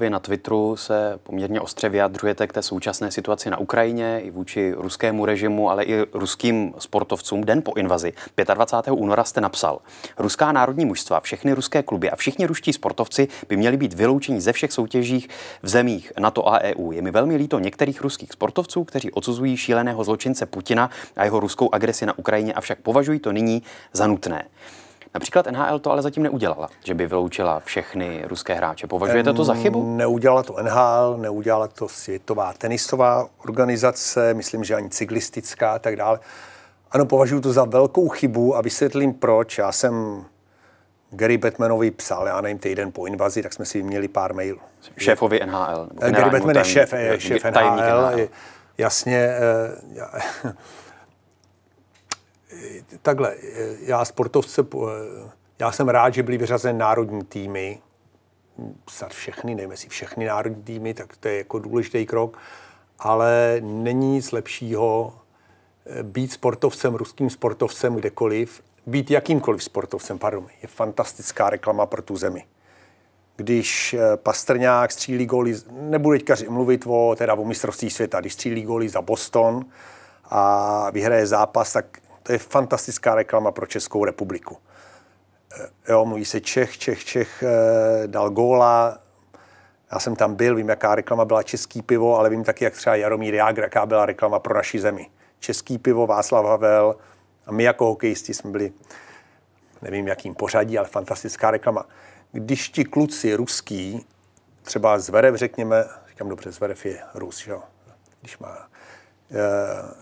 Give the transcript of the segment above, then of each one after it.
Vy na Twitteru se poměrně ostře vyjadřujete k té současné situaci na Ukrajině i vůči ruskému režimu, ale i ruským sportovcům den po invazi. 25. února jste napsal, ruská národní mužstva, všechny ruské kluby a všichni ruští sportovci by měli být vyloučeni ze všech soutěžích v zemích NATO a EU. Je mi velmi líto některých ruských sportovců, kteří odsuzují šíleného zločince Putina a jeho ruskou agresi na Ukrajině, avšak považují to nyní za nutné. Například NHL to ale zatím neudělala, že by vyloučila všechny ruské hráče. Považujete to za chybu? Neudělala to NHL, neudělala to světová tenisová organizace, myslím, že ani cyklistická a tak dále. Ano, považuji to za velkou chybu a vysvětlím proč. Já jsem Gary Batmanovi psal, já nevím, týden po invazi, tak jsme si měli pár mailů. Šéfovi NHL. Eh, Gary Batman eh, je šéf, je šéf NHL, NHL. Jasně, eh, já, takhle, eh, já sportovce, eh, já jsem rád, že byly vyřazeny národní týmy, snad všechny, nevím jestli všechny národní týmy, tak to je jako důležitý krok, ale není nic lepšího eh, být sportovcem, ruským sportovcem kdekoliv, být jakýmkoliv sportovcem, pardon, je fantastická reklama pro tu zemi. Když Pastrňák střílí góly, nebudu teďka mluvit o, teda o mistrovství světa, když střílí góly za Boston a vyhraje zápas, tak to je fantastická reklama pro Českou republiku. Eh, jo, mluví se Čech, Čech, Čech, eh, dal góla, já jsem tam byl, vím, jaká reklama byla český pivo, ale vím taky, jak třeba Jaromír Jágr, jaká byla reklama pro naši zemi. Český pivo, Václav Havel a my jako hokejisti jsme byli, nevím, jakým pořadí, ale fantastická reklama. Když ti kluci ruský, třeba Zverev, řekněme, říkám dobře, Zverev je Rus, jo, když má, eh,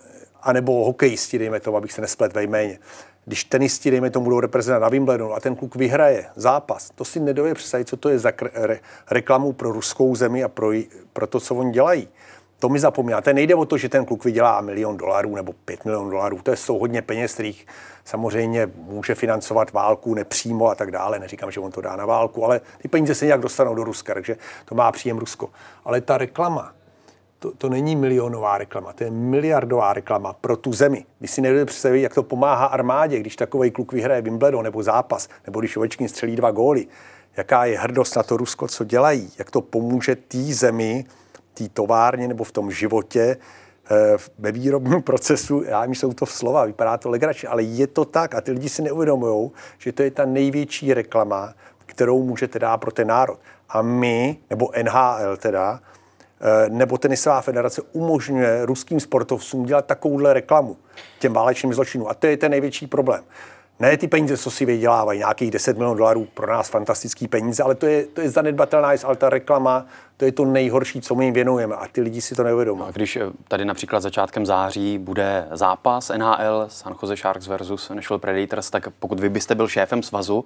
anebo hokejisti, dejme tomu, abych se nesplet ve jméně. Když tenisti, dejme tomu, budou reprezentovat na Wimbledonu a ten kluk vyhraje zápas, to si nedově představit, co to je za re- reklamu pro ruskou zemi a pro, pro to, co oni dělají. To mi zapomínáte. Nejde o to, že ten kluk vydělá milion dolarů nebo pět milionů dolarů. To je hodně peněz, kterých samozřejmě může financovat válku nepřímo a tak dále. Neříkám, že on to dá na válku, ale ty peníze se nějak dostanou do Ruska, takže to má příjem Rusko. Ale ta reklama, to, to není milionová reklama, to je miliardová reklama pro tu zemi. Vy si nedovedete představit, jak to pomáhá armádě, když takový kluk vyhraje Wimbledon nebo zápas, nebo když Ovečkin střelí dva góly. Jaká je hrdost na to Rusko, co dělají, jak to pomůže té zemi, té továrně nebo v tom životě, eh, ve výrobním procesu, já mi jsou to v slova, vypadá to legračně, ale je to tak a ty lidi si neuvědomují, že to je ta největší reklama, kterou můžete dát pro ten národ. A my, nebo NHL teda, Eh, nebo tenisová federace umožňuje ruským sportovcům dělat takovouhle reklamu těm válečným zločinům. A to je ten největší problém. Ne ty peníze, co si vydělávají, nějakých 10 milionů dolarů, pro nás fantastický peníze, ale to je, to je zanedbatelná ale ta reklama, to je to nejhorší, co my jim věnujeme a ty lidi si to neuvědomují. A když eh, tady například začátkem září bude zápas NHL San Jose Sharks versus Nashville Predators, tak pokud vy byste byl šéfem svazu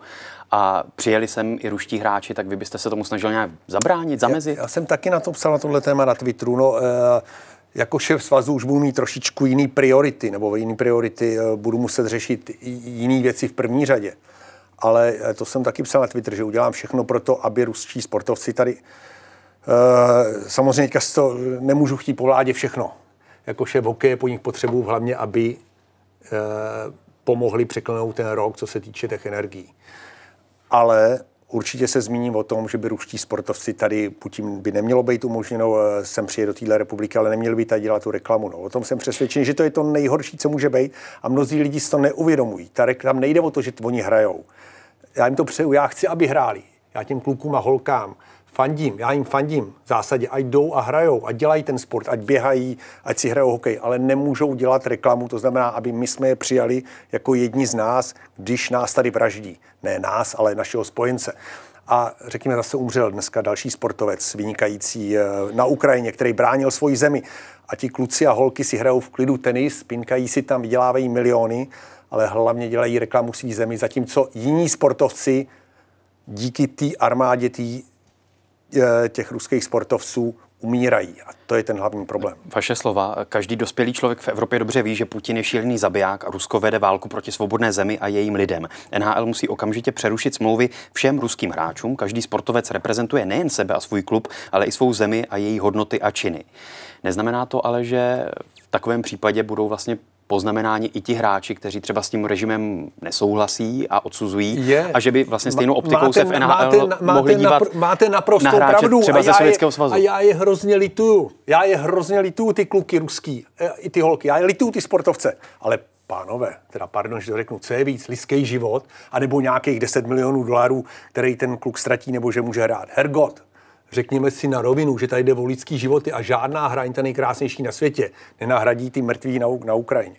a přijeli sem i ruští hráči, tak vy byste se tomu snažil nějak zabránit, zamezit? Já, já jsem taky na to psal na tohle téma na Twitteru. No, uh, jako šéf svazu už budu mít trošičku jiný priority, nebo jiný priority, eh, budu muset řešit jiné věci v první řadě. Ale eh, to jsem taky psal na Twitter, že udělám všechno pro to, aby ruští sportovci tady... Eh, samozřejmě to nemůžu chtít po vládě všechno. Jako šéf hokeje po nich potřebuju hlavně, aby pomohli překlenout ten rok, co se týče těch energií. Ale Určitě se zmíním o tom, že by ruští sportovci tady Putin by nemělo být umožněno eh, sem přijet do téhle republiky, ale neměli by tady dělat tu reklamu. No. O tom jsem přesvědčen, že to je to nejhorší, co může být a mnozí lidi si to neuvědomují. Ta reklam nejde o to, že oni hrajou. Já jim to přeju, já chci, aby hráli. Já těm klukům a holkám, fandím, já jim fandím v zásadě, ať jdou a hrajou, ať dělají ten sport, ať běhají, ať si hrajou hokej, ale nemůžou dělat reklamu, to znamená, aby my jsme je přijali jako jedni z nás, když nás tady vraždí. Ne nás, ale našeho spojence. A řekněme, zase umřel dneska další sportovec vynikající eh, na Ukrajině, který bránil svoji zemi. A ti kluci a holky si hrajou v klidu tenis, pinkají si tam, vydělávají miliony, ale hlavně dělají reklamu svý zemi, zatímco jiní sportovci díky té armádě, té Eh, těch ruských sportovců umírají. A to je ten hlavní problém. Vaše slova. Každý dospělý člověk v Evropě dobře ví, že Putin je šílený zabiják a Rusko vede válku proti svobodné zemi a jejím lidem. NHL musí okamžitě přerušit smlouvy všem ruským hráčům. Každý sportovec reprezentuje nejen sebe a svůj klub, ale i svou zemi a její hodnoty a činy. Neznamená to ale, že v takovém případě budou vlastně poznamenáni i ti hráči, kteří třeba s tím režimem nesouhlasí a odsuzují je. a že by vlastně stejnou optikou máte, se v NHL máte, mohli dívat napr- máte naprosto na hráče pravdu. třeba a ze Sovětského svazu. A já je hrozně lituju. Já je hrozně lituju ty kluky ruský, eh, i ty holky. Já je lituju ty sportovce. Ale pánové, teda pardon, že to řeknu, co je víc, lidský život, anebo nějakých 10 milionů dolarů, který ten kluk ztratí, nebo že může hrát. Hergot, řekněme si na rovinu, že tady jde o lidský životy a žádná hra, ta nejkrásnější na světě, nenahradí ty mrtví na, na Ukrajině.